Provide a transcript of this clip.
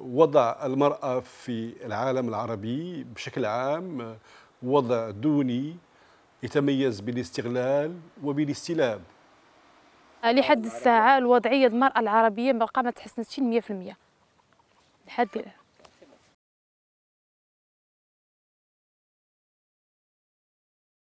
وضع المرأة في العالم العربي بشكل عام وضع دوني يتميز بالاستغلال وبالاستلاب لحد الساعة الوضعية المرأة العربية ما قامت تحسنت 100% لحد الآن